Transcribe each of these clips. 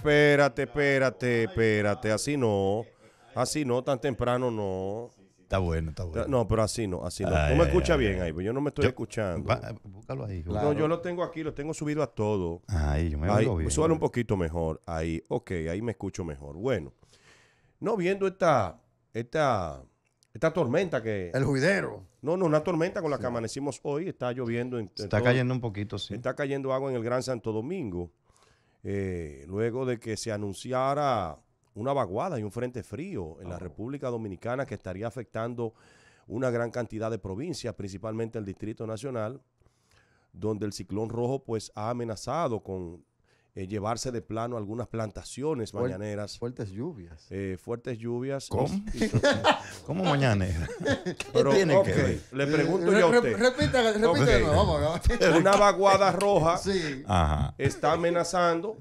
Espérate, espérate, espérate. Así no. Así no, tan temprano no. Está bueno, está bueno. No, pero así no, así no. me escucha bien ahí? ahí, pues yo no me estoy escuchando. Eh, búscalo ahí. No, yo lo tengo aquí, lo tengo subido a todo. Ahí, yo me un poquito mejor. Ahí, ok, ahí me escucho mejor. Bueno, no viendo esta, esta, esta tormenta que... El juidero. No, no, una tormenta con la que amanecimos hoy. Está lloviendo. está cayendo un poquito, sí. Está cayendo agua en el Gran Santo Domingo. Eh, luego de que se anunciara una vaguada y un frente frío en la oh. República Dominicana que estaría afectando una gran cantidad de provincias, principalmente el Distrito Nacional, donde el ciclón rojo pues ha amenazado con eh, llevarse de plano algunas plantaciones mañaneras. Fuertes lluvias. Eh, fuertes lluvias. ¿Cómo? ¿Cómo mañanera? tiene que Le pregunto eh, yo a usted. Repita, repita Una vaguada roja está amenazando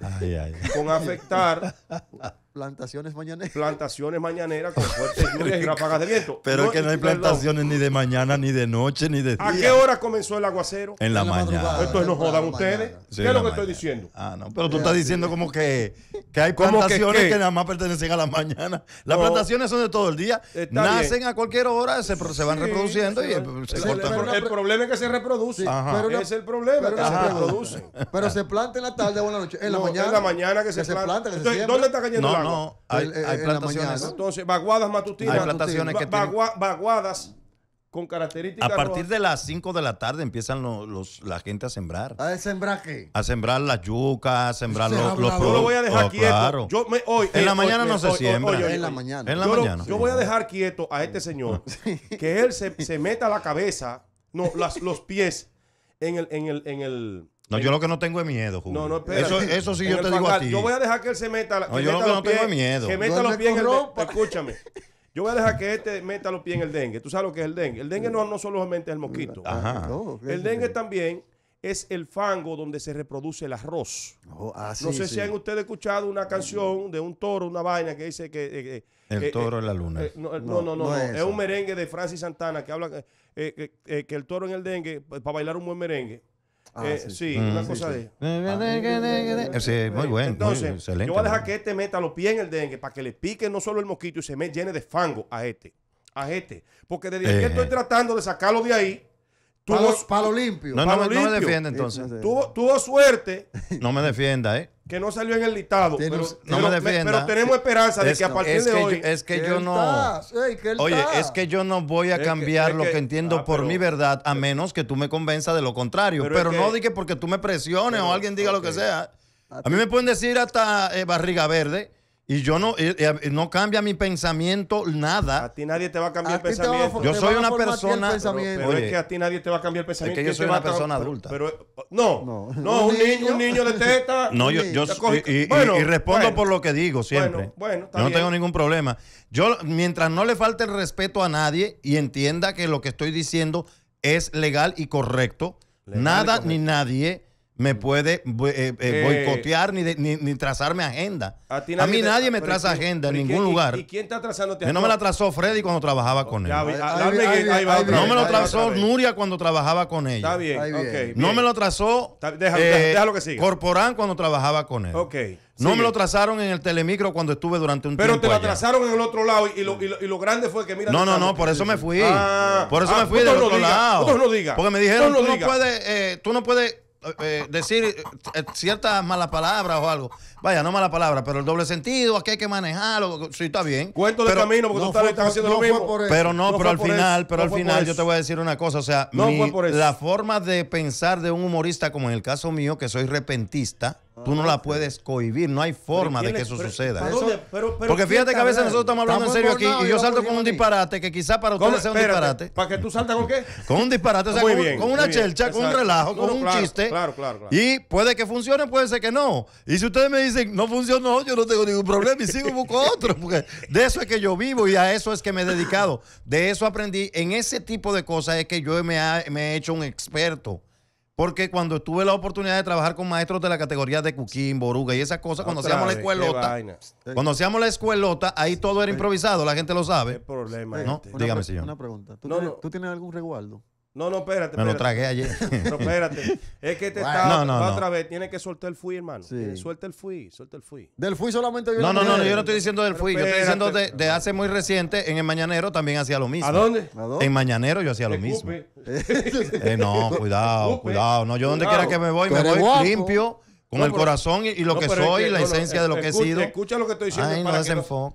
con afectar Plantaciones mañaneras. Plantaciones mañaneras con fuertes de Pero es que no hay plantaciones ni de mañana, ni de noche, ni de día. ¿A qué hora comenzó el aguacero? En la, mañana. Esto jodan ustedes. ¿Qué es lo que estoy diciendo? Ah, no, pero tú estás diciendo como que, que hay plantaciones que, nada más pertenecen a la mañana. Las plantaciones son de todo el día. Nacen a cualquier hora, se, se van reproduciendo y El, problema es que se reproducen. Pero es el problema, Pero se plantan en la tarde o en la noche. En la mañana. En la mañana que se ¿Dónde está cayendo el agua? No, hay, eh, eh, plantaciones. Entonces, vaguadas matutinas. Hay plantaciones que Vaguadas con características. A partir de las 5 de la tarde empiezan los, la gente a sembrar. ¿A sembrar qué? A sembrar las yucas, a sembrar los, los Yo lo voy a dejar oh, quieto. hoy, en la eh, mañana no se siembra. en la mañana. En la yo mañana. yo voy a dejar quieto a este señor que él se, se meta la cabeza, no, los pies en el, en el no, yo lo que no tengo es miedo, Julio. No, no, espera. Eso, sí yo te digo a ti. Yo voy a dejar que él se meta. No, yo lo que no tengo tengo miedo. Que meta los pies en el dengue. Escúchame. Yo voy a dejar que este meta los pies en el dengue. ¿Tú sabes lo que es el dengue? El dengue no, no solamente es el mosquito. Ajá. el dengue también es el fango donde se reproduce el arroz. Oh, ah, no sé si han ustedes escuchado una canción de un toro, una vaina que dice que... Eh, eh, el eh, toro en la luna. No, no, no, es, un merengue de Francis Santana que habla que el toro en el dengue, para bailar un buen merengue, Ah, eh, mm. sí, cosa muy bueno. Entonces, yo voy a dejar que este meta los pies en el dengue para que le pique no solo el mosquito y se me llene de fango a este. A este. Porque desde eh. estoy tratando de sacarlo de ahí, Palo, palo, limpio. No, me defienda entonces. tuvo, suerte. no me defienda, ¿eh? Que no salió en el listado. no me defienda. Pero tenemos esperanza de que a partir de hoy. es que, yo no. oye, es que yo no voy a cambiar lo que entiendo ah, por mi verdad, a menos que tú me convenzas de lo contrario. Pero, no dije porque tú me presiones o alguien diga lo que sea. A, mí me pueden decir hasta eh, barriga verde. Y yo no, eh, eh, eh, no cambia mi pensamiento nada. A ti nadie te va a cambiar el pensamiento. yo soy una persona. Pero, es que a ti nadie te va a cambiar el pensamiento. Es que yo soy una persona adulta. Pero, oh, no, no, un, niño, un niño de teta. No, yo, yo y, respondo por lo que digo siempre. Bueno, bueno está yo no tengo ningún problema. Yo, mientras no le falte el respeto a nadie y entienda que lo que estoy diciendo es legal y correcto, nada ni nadie me puede eh, eh, eh, boicotear ni, ni, trazarme agenda. A, mí nadie me traza agenda en ningún lugar. ¿Y, quién está trazando agenda? No me la trazó Freddy cuando trabajaba con él. No me lo trazó Nuria cuando trabajaba con ella. Está bien, No me lo trazó Corporán cuando trabajaba con él. no me lo trazaron en el telemicro cuando estuve durante un tiempo. Pero te la trazaron en el otro lado y lo, y grande fue que mira. No, no, no, por eso me fui. Ah, por eso ah, me fui del otro lado. Porque me dijeron, tú no puedes eh, eh, decir eh, ciertas malas palabras o algo. Vaya, no malas palabras, pero el doble sentido, aquí hay que manejarlo. si está bien. Cuento de camino, porque no están haciendo lo mismo. pero no, pero al final, pero al final yo te voy a decir una cosa. O sea, la forma de pensar de un humorista, como en el caso mío, que soy repentista, Tú no la puedes cohibir, no hay forma de que eso suceda. Porque fíjate que a veces nosotros estamos hablando en serio aquí y yo salto con un disparate que quizá para ustedes sea un disparate. ¿Para que tú saltas con qué? Con un disparate, o sea, con, una chelcha, con un relajo, con un chiste. Claro, claro, y puede que funcione, puede ser que no. Y si ustedes me dicen, no funcionó, yo no tengo ningún problema y sigo buscando busco otro. Porque de eso es que yo vivo y a eso es que me he dedicado. De eso aprendí. En ese tipo de cosas es que yo me he hecho un experto porque cuando tuve la oportunidad de trabajar con maestros de la categoría de Cuquín, Boruga y esas cosas, cuando ¿eh? hacíamos la escuelota, cuando la escuelota, ahí todo era improvisado, la gente lo sabe. problema? dígame, señor. Una pregunta. ¿Tú, tienes, tú tienes algún resguardo? No, no, espérate. Me lo tragué ayer. No, espérate. Es que te está no, no, otra vez. Tiene que soltar el fui, hermano. Sí. Suelte el fui, suelte el fui. Del fui solamente yo. No, no, no, yo no estoy diciendo del fui. Yo estoy diciendo de, de, hace muy reciente. En el Mañanero también hacía lo mismo. ¿A dónde? En Mañanero yo hacía lo mismo. Eh, no, cuidado, cuidado. No, yo donde quiera que me voy, me voy limpio con el corazón y, lo que soy, la esencia de lo que he sido. Escucha lo que estoy diciendo. Ay, para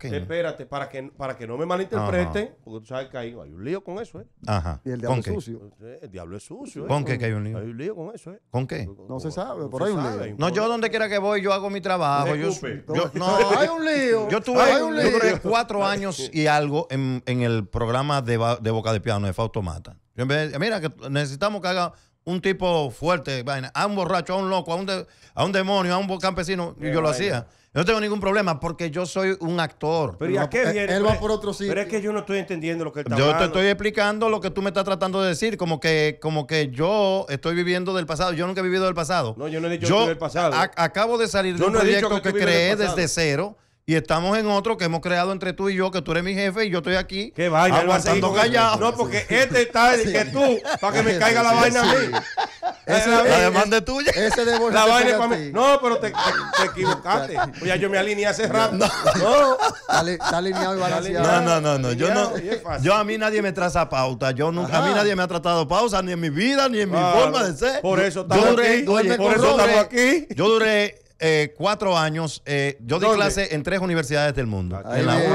que espérate, para que, para que no me malinterpreten, porque tú sabes que hay, un lío con eso, ¿eh? Ajá. Y el diablo es sucio. El diablo es sucio. ¿eh? ¿Con qué que hay un lío? Hay un lío con eso, ¿eh? ¿Con qué? No, se sabe, por ahí hay un lío. no, yo donde quiera que voy, yo hago mi trabajo. Yo, no, hay un lío. Yo tuve cuatro años y algo en, el programa de, Boca de Piano de Fausto Mata. mira, que necesitamos que haga un tipo fuerte, a un borracho, a un loco, a un, a un demonio, a un campesino, y yo lo hacía. Yo no tengo ningún problema porque yo soy un actor. Pero ¿y a qué viene? Él, va por otro sitio. Pero es que yo no estoy entendiendo lo que él está Yo te estoy explicando lo que tú me estás tratando de decir, como que, como que yo estoy viviendo del pasado. Yo nunca he vivido del pasado. No, yo no he dicho del pasado. acabo de salir de un no proyecto que creé desde cero y estamos en otro que hemos creado entre tú y yo, que tú eres mi jefe y yo estoy aquí Que vaya. aguantando callados. callado. No, porque este está sí. que tú, para que me caiga la vaina a mí. Ese, la, la demanda tuya. Ese de la vaina para mí. No, pero te, equivocaste. Oye, yo me alineé hace rato. No, no. Está, alineado y balanceado. No, no, no, no. Yo, no yo a mí nadie me traza pauta. Yo nunca, a mí nadie me ha tratado pausa, ni en mi vida, ni en mi forma de ser. Por eso estamos por eso estamos aquí. Yo duré eh, cuatro años. Eh, yo di clase en tres universidades del mundo. en la en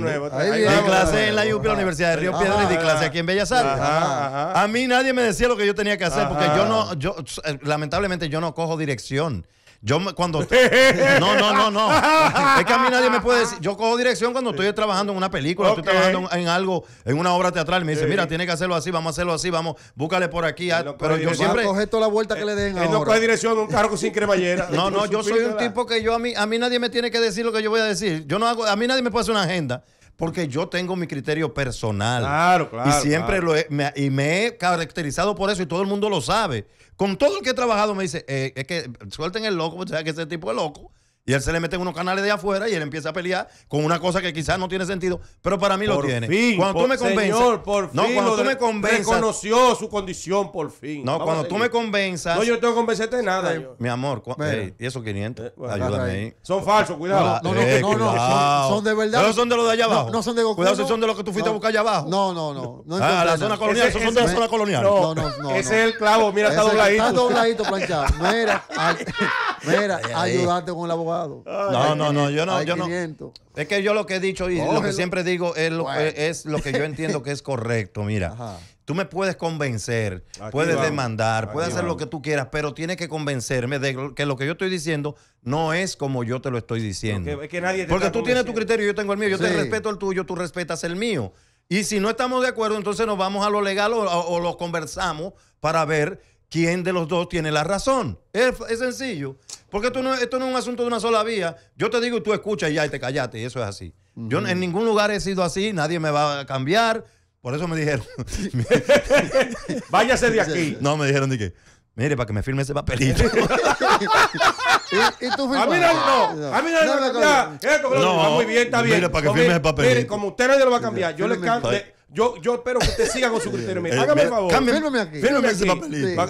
Universidad de Di clase en la la Universidad de Río Piedras, y di clase aquí en Bellas Artes. A mí nadie me decía lo que yo tenía que hacer, porque yo no, yo eh, lamentablemente yo no cojo dirección. Yo cuando. No, no, no, no. Es que a mí nadie me puede decir. Yo cojo dirección cuando estoy trabajando en una película, estoy trabajando en, algo, en una obra teatral. Me dice, mira, tiene que hacerlo así, vamos a hacerlo así, vamos, búscale por aquí. Pero, ah", yo siempre. coge toda la vuelta que le den. no coge dirección un cargo sin cremallera. No, no, yo soy un tipo que yo a mí, a mí nadie me tiene que decir lo que yo voy a decir. Yo no hago. A mí nadie me puede hacer una agenda porque yo tengo mi criterio personal. Claro, claro. Y siempre lo he, y me he caracterizado por eso y todo el mundo lo sabe. Con todo el que he trabajado me dice, eh, es que suelten el loco, porque que ese tipo es loco. Y él se le mete en unos canales de afuera y él empieza a pelear con una cosa que quizás no tiene sentido, pero para mí lo tiene. cuando tú me convences, señor, por no, fin, cuando tú me convences, reconoció su condición por fin. No, cuando tú me convenzas. No, yo no tengo que convencerte de nada. mi amor, y esos 500, eh, ayúdame ahí. Son falsos, cuidado. No, no, no, eh, son, de verdad. No son de los de allá abajo. No, son de Goku, Cuidado son de los que tú fuiste a buscar allá abajo. No, no, no. no ah, la zona esos son de la zona colonial. No, no, no. Ese es el clavo, mira, está dobladito. Está dobladito planchado. Mira, mira, ayudarte con el abogado. No, no, no, yo no, yo no. Es que yo lo que he dicho y lo que siempre digo es lo, eh, es lo que yo entiendo que es correcto. Mira, tú me puedes convencer, puedes demandar, puedes hacer lo que tú quieras, pero tienes que convencerme de que lo que yo estoy diciendo no es como yo te lo estoy diciendo. Porque, tú tienes tu criterio, yo tengo el mío, yo te respeto el tuyo, tú respetas el mío. Y si no estamos de acuerdo, entonces nos vamos a lo legal o lo conversamos para ver quién de los dos tiene la razón. Es, sencillo. Porque esto no, es un asunto de una sola vía. Yo te digo y tú escuchas y ya y te callaste. Y eso es así. Yo en ningún lugar he sido así. Nadie me va a cambiar. Por eso me dijeron. Váyase de aquí. No, me dijeron de qué. Mire, para que me firme ese papelito. ¿Y, tú tú a mí no, A mí no, no, esto, muy bien, está bien. Mire, para que firme ese papelito. Mire, como usted nadie lo va a cambiar, yo le, cambio, yo, yo espero que usted siga con su criterio. hágame favor. aquí.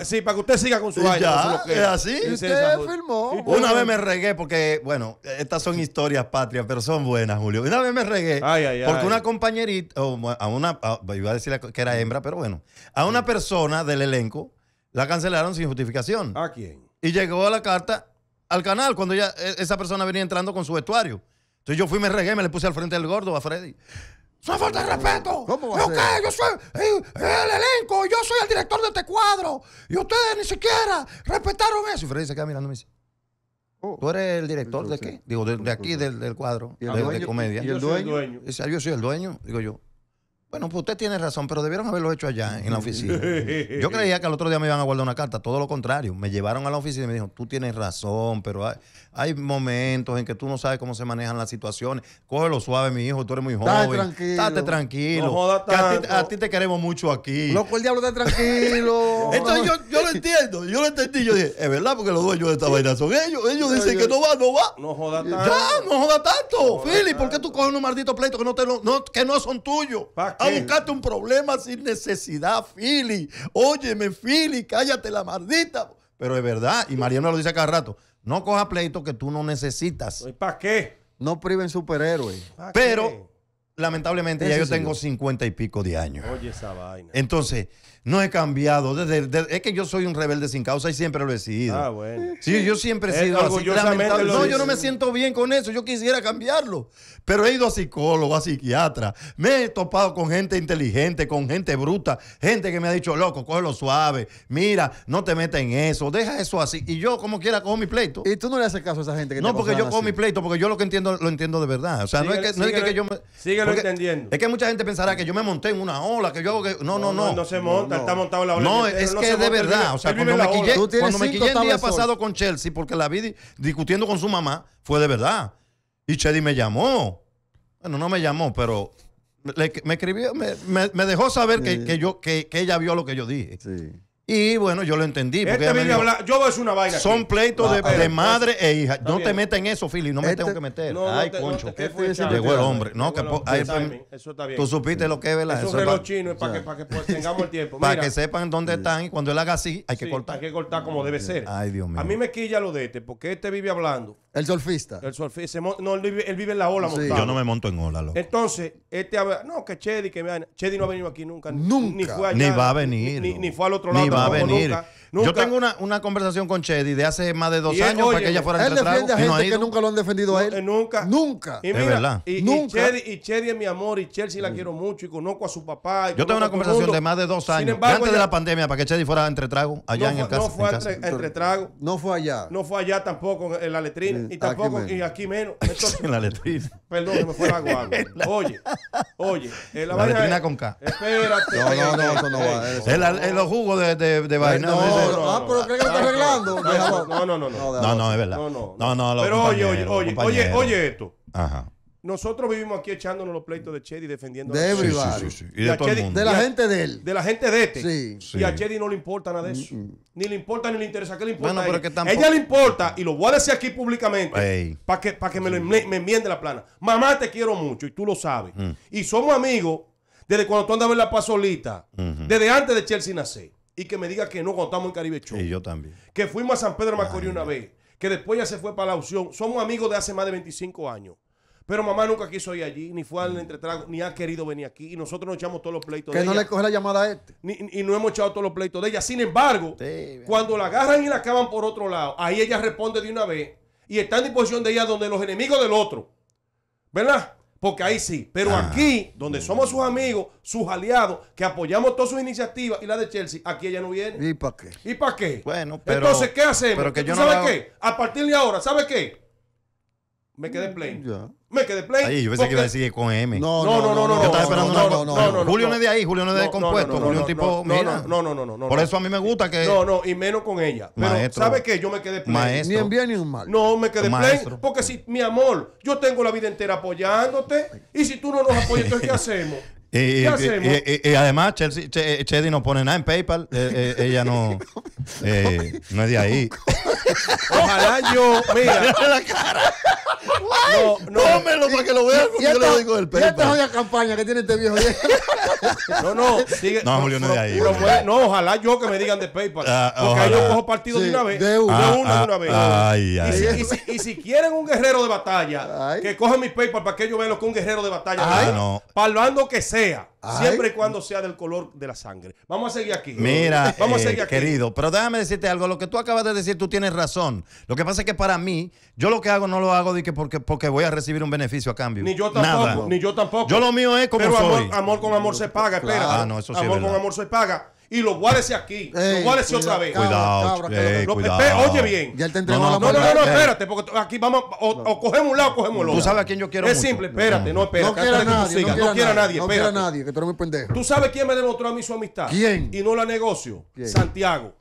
sí, para que usted siga con su criterio. es así. usted firmó. Una vez me regué porque, bueno, estas son historias patrias, pero son buenas, Julio. Una vez me regué porque una compañerita, a una, iba a decir que era hembra, pero bueno, a una persona del elenco la cancelaron sin justificación. ¿A quién? Y llegó la carta al canal cuando ella, e, esa persona venía entrando con su vestuario. Entonces yo fui, me regué, me le puse al frente del gordo a Freddy una falta de respeto! ¿Cómo va yo soy eh, el elenco, yo soy el director de este cuadro. Y ustedes ni siquiera respetaron eso. Y Freddy se queda mirando y me dice, oh. ¿Tú eres el director de qué? Digo, de, aquí, del, del cuadro, de, comedia. ¿Y el dueño? Dice, ah, yo soy el dueño, digo yo. Bueno, pues usted tiene razón, pero debieron haberlo hecho allá, en la oficina. Yo creía que al otro día me iban a guardar una carta, todo lo contrario. Me llevaron a la oficina y me dijo, tú tienes razón, pero hay momentos en que tú no sabes cómo se manejan las situaciones. Cógelo suave, mi hijo, tú eres muy joven. Date tranquilo. tranquilo. No jodas tanto. a, ti, te queremos mucho aquí. Loco, el diablo está tranquilo. Entonces yo, yo, lo entiendo, yo lo entendí. Yo dije, es verdad, porque los dueños de esta vaina son ellos. Ellos dicen que no va, no va. No jodas tanto. Ya, no jodas tanto. Fili, Philly, ¿por qué tú coges unos malditos pleitos que no, te que no son tuyos? A buscarte un problema sin necesidad, Philly. Óyeme, Philly, cállate la maldita. Pero es verdad, y Mariano lo dice cada rato. No coja pleito que tú no necesitas. para qué? No priven superhéroes. Pero, lamentablemente, ya yo tengo cincuenta y pico de años. Oye, esa vaina. Entonces, no he cambiado. Desde, es que yo soy un rebelde sin causa y siempre lo he sido. Ah, bueno. Sí, yo siempre he sido así. No, yo no me siento bien con eso. Yo quisiera cambiarlo. Pero he ido a psicólogo, a psiquiatra. Me he topado con gente inteligente, con gente bruta, gente que me ha dicho, loco, cógelo suave. Mira, no te metas en eso. Deja eso así. Y yo, como quiera, cojo mi pleito. ¿Y tú no le haces caso a esa gente que No, porque yo cojo mi pleito, porque yo lo que entiendo, lo entiendo de verdad. O sea, no es que, no que yo me. entendiendo. Es que mucha gente pensará que yo me monté en una ola, que yo hago que. No, no, no. No, se monta no. está montado No, es, que de verdad. O sea, cuando me quillé, el día pasado con Chelsea, porque la vi discutiendo con su mamá, fue de verdad. Y Chedi me llamó. Bueno, no me llamó, pero me escribió, me, dejó saber que, yo, que, que, ella vio lo que yo dije. Sí. Y bueno, yo lo entendí. Porque este eso es una vaina. Son pleitos de, madre e hija. No te metas en eso, Philly. No me este tengo que meter. Ay, concho. fue llegó el hombre. No, que eso está bien. Tú supiste lo que es, la Eso es reloj chino para que, para que pues, tengamos el tiempo. para que sepan dónde están y cuando él haga así, hay que cortar. Hay que cortar como debe ser. Ay, Dios mío. A mí me quilla lo de este, porque este vive hablando. El surfista. El surfista. No, él vive, en la ola montada. Yo no me monto en ola, loco. Entonces, este habla. No, que Chedi, que me Chedi no ha venido aquí nunca. Nunca. Ni va a venir. Ni fue al otro lado va a venir. Yo tengo una, una, conversación con Chedi de hace más de dos años para que ella fuera Él defiende a gente que nunca lo han defendido a él. Eh, nunca. Nunca. Y es verdad. Y, Chedi, y Chedi es mi amor y Chelsea la quiero mucho y conozco a su papá. Yo tengo una conversación de más de dos años. antes de la pandemia para que Chedi fuera entre trago allá en el caso. No fue entre, trago. No fue allá. No fue allá tampoco en la letrina y tampoco aquí y aquí menos. en la letrina. Perdón, me fue la Oye, oye. En la, letrina con K. Espérate. No, no, no, eso no va. En los jugos de vaina pero ah, que lo está arreglando. No, no, no. No, no, es verdad. Pero oye, oye, oye, oye, oye esto. Nosotros vivimos aquí echándonos los pleitos de Chedi defendiendo de a Y, de, la gente de él. De la gente de este. Y a Chedi no le importa nada de eso. Mm, mm. Ni le importa ni le interesa. ¿Qué le importa? a ella? le importa, y lo voy a decir aquí públicamente, para que, pa que me, enmiende la plana. Mamá, te quiero mucho y tú lo sabes. Mm. Y somos amigos desde cuando tú andabas ver la pasolita, desde antes de Chelsea nacer y que me diga que no contamos en Caribe Show. Y yo también. Que fuimos a San Pedro Macorís una vez, que después ya se fue para la opción. Somos amigos de hace más de 25 años. Pero mamá nunca quiso ir allí, ni fue al mm. entretrago, ni ha querido venir aquí. Y nosotros nos echamos todos los pleitos. Que no le coge la llamada a este. y no hemos echado todos los pleitos de ella. Sin embargo, cuando la agarran y la acaban por otro lado, ahí ella responde de una vez y está en disposición de ella donde los enemigos del otro. ¿Verdad? porque ahí sí. Pero ah. aquí, donde somos sus amigos, sus aliados, que apoyamos todas sus iniciativas y la de Chelsea, aquí ella no viene. ¿Y para qué? ¿Y para qué? Bueno, pero. Entonces, ¿qué hacemos? ¿Sabe qué? A partir de ahora, ¿sabe qué? me quedé plain. Me quedé plain. Ahí, yo pensé que iba a decir con M. No, no, no, no. no, esperando Julio no es de ahí, Julio no es de compuesto. Julio es un tipo. mira. No, no, no, no, Por eso a mí me gusta que. No, no, y menos con ella. Pero, Maestro. ¿sabe qué? Yo me quedé plain. Ni en bien ni en mal. No, me quedé plain. Porque si, mi amor, yo tengo la vida entera apoyándote. Y si tú no nos apoyas, entonces, ¿qué hacemos? ¿Qué hacemos? Y, además, Chelsea, Chedi no pone nada en PayPal. ella no. Eh, no es de ahí. Ojalá yo, mira. la cara. No, no. Tómelo para que lo vean porque yo le digo el paypal y esta campaña que tiene este viejo. no, no. Sigue, no, Julio, no es de ahí. no, ojalá yo que me digan de PayPal. Ah, porque ahí yo cojo partido de una vez. De una, de, ah, una, vez. Ay, ay, y, ay. Si, y, si, quieren un guerrero de batalla, que cojan mi PayPal para que yo vean lo que un guerrero de batalla. Ah, no. Para lo que sea. Siempre y cuando sea del color de la sangre. Vamos a seguir aquí. Mira, eh, querido, pero déjame decirte algo. Lo que tú acabas de decir, tú tienes razón. Lo que pasa es que para mí, yo lo que hago no lo hago porque, porque voy a recibir un beneficio a cambio. Ni yo tampoco. Ni yo tampoco. Yo lo mío es como pero Amor, amor, con amor se paga. Espera. Ah, amor con amor se paga y lo voy a decir aquí. lo voy otra vez. Cuidado, Oye bien. Ya te entregó no, no, No, no, no, espérate, porque aquí vamos, o, cogemos un lado o cogemos el otro. Tú sabes a quién yo quiero Es simple, espérate, no, espérate. No quiero a nadie, no quiero a nadie, No quiero a nadie, que tú eres muy pendejo. ¿Tú sabes quién me demostró a mí su amistad? ¿Quién? Y no la negocio. Santiago.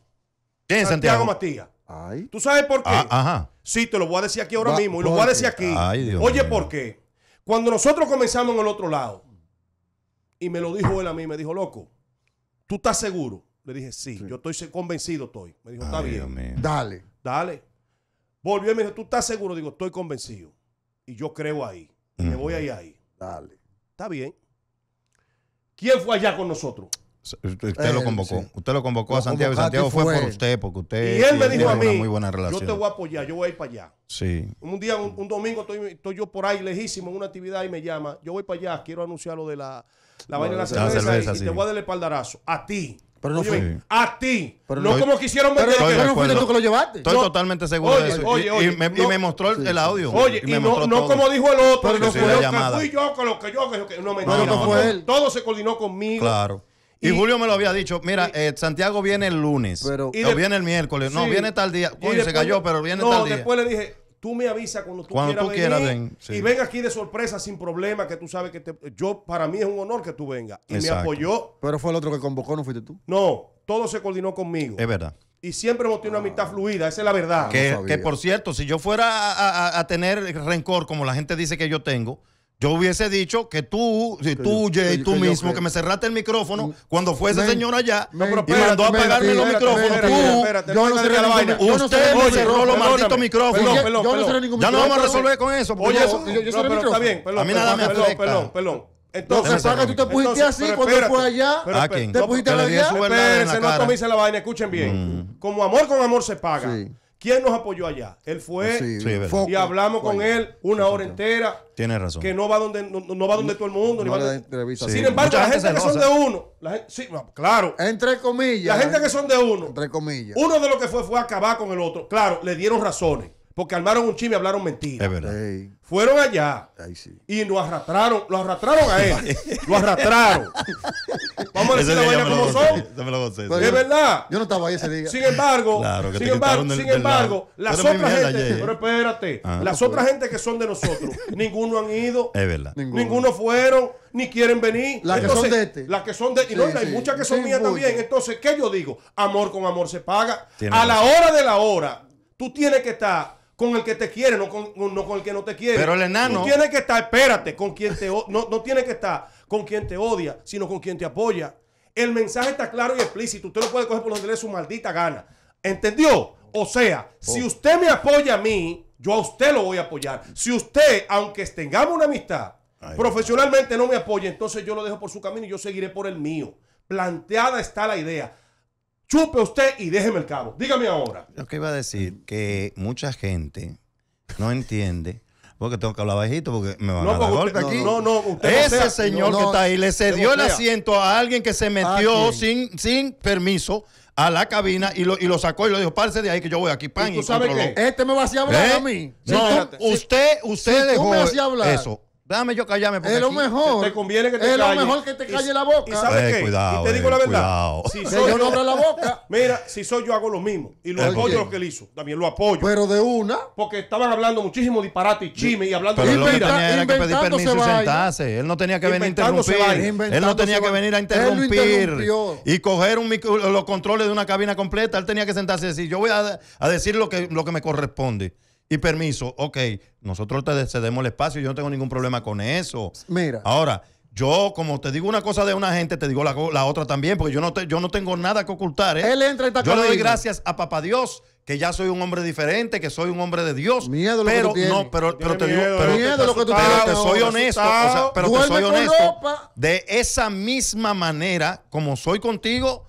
¿Quién Santiago? Santiago Matías. Ay. ¿Tú sabes por qué? Ah, ajá. Sí, te lo voy a decir aquí ahora mismo y lo voy a decir aquí. Ay, Dios Oye, ¿por qué? Cuando nosotros comenzamos en el otro lado, y me lo dijo él a mí, me dijo, loco, ¿tú estás seguro? Le dije, sí, yo estoy convencido, estoy. Me dijo, está bien. Dale. Dale. Volvió y me dijo, ¿tú estás seguro? Digo, estoy convencido. Y yo creo ahí. Me voy a ir ahí. Dale. Está bien. ¿Quién fue allá con nosotros? Eh, usted lo convocó. Usted lo convocó a Santiago. Santiago fue, por usted, porque usted. Y él me dijo a mí. Muy buena relación. Yo te voy a apoyar, yo voy a ir para allá. Sí. Un día, un, domingo, estoy, estoy, yo por ahí lejísimo en una actividad y me llama. Yo voy para allá, quiero anunciar lo de la la vaina de la cerveza, y, te voy a dar el espaldarazo. A ti. Pero no fue. A ti. Pero no, como quisieron ver Pero, no tú que lo llevaste. Estoy totalmente seguro de eso. y, me, mostró el, audio. Oye, y, no, como dijo el otro, no fui yo con lo que yo. Que, no, me no, no, fue él. Todo se coordinó conmigo. Claro. Y, Julio me lo había dicho, mira, eh, Santiago viene el lunes, pero, o viene el miércoles, no, viene tal día, Coño, se cayó, pero viene tal día. No, después le dije, Tú me avisas cuando tú cuando quieras, venir, Y ven aquí de sorpresa sin problema, que tú sabes que te, yo para mí es un honor que tú vengas. Y me apoyó. Pero fue el otro que convocó, ¿no fuiste tú? No, todo se coordinó conmigo. Es verdad. Y siempre hemos tenido una amistad fluida, esa es la verdad. Que, que por cierto, si yo fuera a, tener rencor, como la gente dice que yo tengo, yo hubiese dicho que tú, si tú, Jay, tú mismo, que me cerraste el micrófono mm. cuando fue ese señor allá y mandó a apagarme los micrófonos. Tú, yo no cerré la vaina. Usted me cerró los malditos micrófonos. Ya no vamos a resolver con eso. Oye, yo cerré el micrófono. A mí nada me afecta. Perdón, perdón. Entonces, pasa que tú te pusiste así cuando fue allá. ¿A quién? Te pusiste allá. Espérense, no comience la vaina, escuchen bien. Mm. Como amor con amor se paga. ¿Quién nos apoyó allá? Él fue y hablamos con él una hora entera. Tiene razón. Que no va donde, no, va donde todo el mundo. Sin embargo, la gente, que son de uno, claro. Entre comillas. La gente ¿eh? que son de uno. Entre comillas. Uno de los que fue fue acabar con el otro. Claro, le dieron razones. Porque armaron un chisme y hablaron mentiras. Fueron allá. Y lo arrastraron. Lo arrastraron a él. lo arrastraron. Vamos a decir la vaina como son. es verdad. Yo no estaba ahí ese día. Sin embargo, sin embargo, las otras gente. Pero espérate. Ah, las otras gente que son de nosotros, ninguno han ido. Es verdad. Ninguno, fueron, ni quieren venir. Las que son de este. Las que son de Y no, hay muchas que son mías también. Entonces, ¿qué yo digo? Amor con amor se paga. a la hora de la hora, tú tienes que estar con el que te quiere, no con, no con el que no te quiere. Pero el enano. No tiene que estar, espérate, con quien te no, no tiene que estar con quien te odia, sino con quien te apoya. El mensaje está claro y explícito. Usted lo puede coger por donde le su maldita gana. ¿Entendió? O sea, si oh. usted me apoya a mí, yo a usted lo voy a apoyar. Si usted, aunque tengamos una amistad, profesionalmente no me apoya, entonces yo lo dejo por su camino y yo seguiré por el mío. Planteada está la idea. Chupe usted y déjeme el cabo. Dígame ahora. Lo que iba a decir, que mucha gente no entiende. Porque tengo que hablar bajito porque me van a dar No, No, no, Ese señor que está ahí le cedió el asiento a alguien que se metió sin, sin permiso a la cabina y lo, y lo sacó y lo dijo, parce de ahí que yo voy aquí, pan. ¿Y tú sabes qué? Este me va a hacer hablar ¿Eh? a mí. No, usted, usted dejó hablar. eso. Déjame yo callarme. Porque es lo mejor. Te conviene que te Es lo calles. mejor que te calle la boca. ¿Y sabes eh, qué? te digo eh, la verdad. Si yo, no abro la boca. Mira, si soy yo, hago lo mismo. Y lo eh, apoyo lo que él hizo. También lo apoyo. Pero de una. Porque estaban hablando muchísimo disparate y chisme y hablando Pero de lo tenía que pedir permiso y sentarse. Él no tenía que venir a interrumpir. Él no tenía que venir a interrumpir. Y coger un los controles de una cabina completa. Él tenía que sentarse y decir: Yo voy a, decir lo que me corresponde y permiso, ok, nosotros te cedemos el espacio, yo no tengo ningún problema con eso. Mira. Ahora, yo, como te digo una cosa de una gente, te digo la, la otra también, porque yo no, te, yo no tengo nada que ocultar. ¿eh? Él entra y está Yo le doy gracias a papá Dios, que ya soy un hombre diferente, que soy un hombre de Dios. pero no, pero, te digo, pero, te, lo que soy honesto, pero te soy honesto. De esa misma manera, como soy contigo,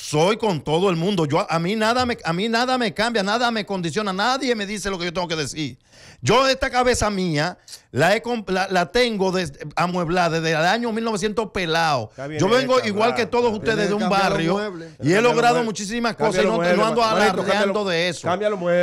soy con todo el mundo. Yo, a, mí nada me, a mí nada me cambia, nada me condiciona, nadie me dice lo que yo tengo que decir. Yo, esta cabeza mía, la, la, tengo amueblada desde el año 1900 pelado. Yo vengo igual que todos ustedes de un barrio y he logrado muchísimas cosas y no, ando alardeando de eso.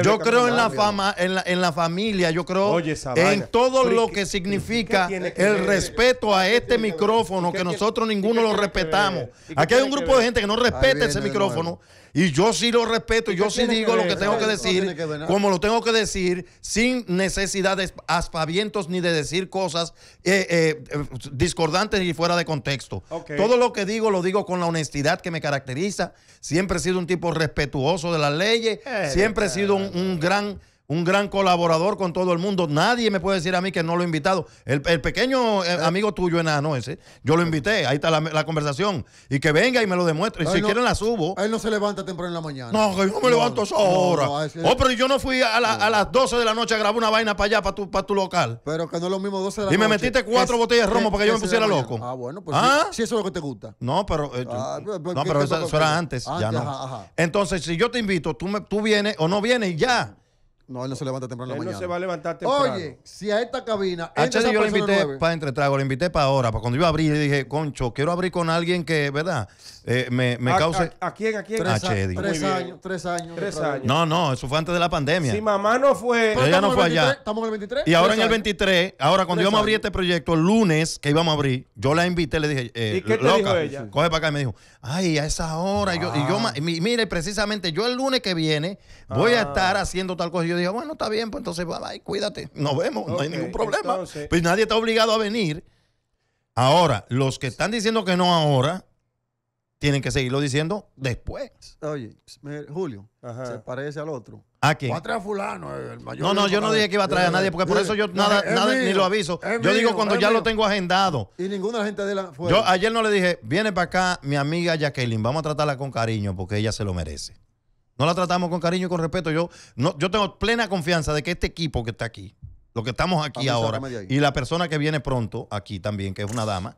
yo creo en la fama, en la, en la familia, yo creo en todo este lo que significa el respeto a este micrófono que nosotros ninguno lo respetamos. Aquí hay un grupo de gente que no respeta ese micrófono. Y yo sí lo respeto, yo sí digo lo que tengo que decir, como lo tengo que decir, sin necesidad de aspavientos ni de decir cosas eh, eh, discordantes y fuera de contexto. Todo lo que digo lo digo con la honestidad que me caracteriza. Siempre he sido un tipo respetuoso de las leyes, siempre he sido un gran un gran colaborador con todo el mundo. Nadie me puede decir a mí que no lo he invitado. El, pequeño eh, amigo tuyo enano ese, yo lo invité, ahí está la, conversación. Y que venga y me lo demuestre. Y si quieren la subo. Él no se levanta temprano en la mañana. No, que yo me levanto a esa hora. oh, pero yo no fui a, las 12 de la noche a grabar una vaina para allá, para tu, para tu local. Pero que no es lo mismo 12 de la noche. Y me metiste cuatro botellas de romo para que yo me pusiera loco. Ah, bueno, pues Si, ¿Ah? eso es lo que te gusta. No, pero, eh, ah, pues, pues, no, pero eso, era antes, ah, ya no. Entonces, si yo te invito, tú, me, tú vienes o no vienes y ya. No, él no se levanta temprano en la Él no se va a levantar temprano. Oye, si a esta cabina. A yo la invité para entre trago, invité para ahora, para cuando yo abrí le dije, concho, quiero abrir con alguien que, ¿verdad? Eh, me, me cause. ¿A, quién? ¿A quién? Tres, a- años, tres años. Tres años. No, no, eso fue antes de la pandemia. Si mamá no fue. no fue en allá. Estamos en el 23. Y ahora en el 23, ahora cuando yo me a abrir este proyecto, el lunes que íbamos a abrir, yo la invité, le dije, eh, loca, coge para acá y me dijo, ay, a esa hora. Y yo, y yo, ah. mire, precisamente yo el lunes que viene voy a ah. estar haciendo tal cosa dijo bueno, está bien, pues entonces va y cuídate, nos vemos, no hay ningún problema. Pues nadie está obligado a venir. Ahora, los que están diciendo que no ahora, tienen que seguirlo diciendo después. Oye, Julio, se parece al otro. ¿A Va a traer fulano, No, no, yo no dije que iba a traer a nadie, porque por eso yo nada, nada ni lo aviso. Yo digo cuando ya lo tengo agendado. Y ninguna gente de la Yo ayer no le dije, viene para acá mi amiga Jacqueline, vamos a tratarla con cariño, porque ella se lo merece no la tratamos con cariño y con respeto. Yo, no, yo tengo plena confianza de que este equipo que está aquí, lo que estamos aquí ahora, y la persona que viene pronto aquí también, que es una dama,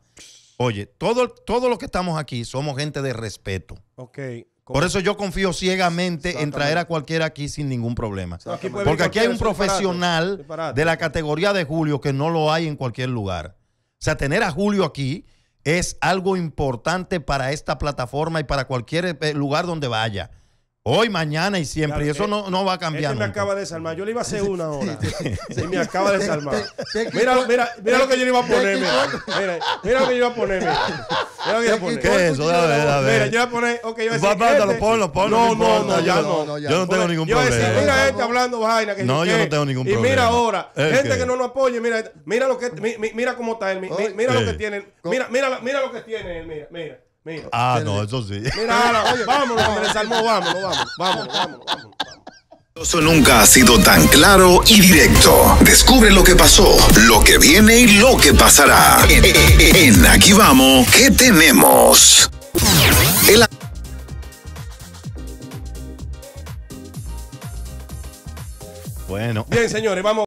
oye, todos todo los que estamos aquí somos gente de respeto. Ok. Por eso yo confío ciegamente en traer a cualquiera aquí sin ningún problema. Porque aquí hay un profesional de la categoría de Julio que no lo hay en cualquier lugar. O sea, tener a Julio aquí es algo importante para esta plataforma y para cualquier eh, lugar donde vaya. Hoy, mañana y siempre. y eso eh, no, no, va a este cambiar. Este me acaba de desarmar. Yo le iba a hacer una hora. y me acaba de desarmar. Mira, mira, mira lo que yo le iba a poner Mira, mira lo que yo iba a poner Mira lo que yo iba a poner. ¿Qué es eso? Mira, yo iba a poner. Ok, yo a decir. Este- ponlo, ponlo. No, no, no, ya no. Yo no tengo ningún problema. Yo mira este hablando vaina. no, yo no tengo ningún problema. Y mira ahora, gente que no nos apoye, mira, mira lo que, mira cómo está él, mira lo que tiene, mira, mira, mira lo que tiene él, mira, mira. Ah, no, eso sí. Mira, ahora, oye, vámonos, vamos. vámonos, vámonos, vámonos, vámonos. Eso nunca ha sido tan claro y directo. Descubre lo que pasó, lo que viene y lo que pasará. En, Aquí vamos, ¿qué tenemos? Bueno. Bien, señores, vamos.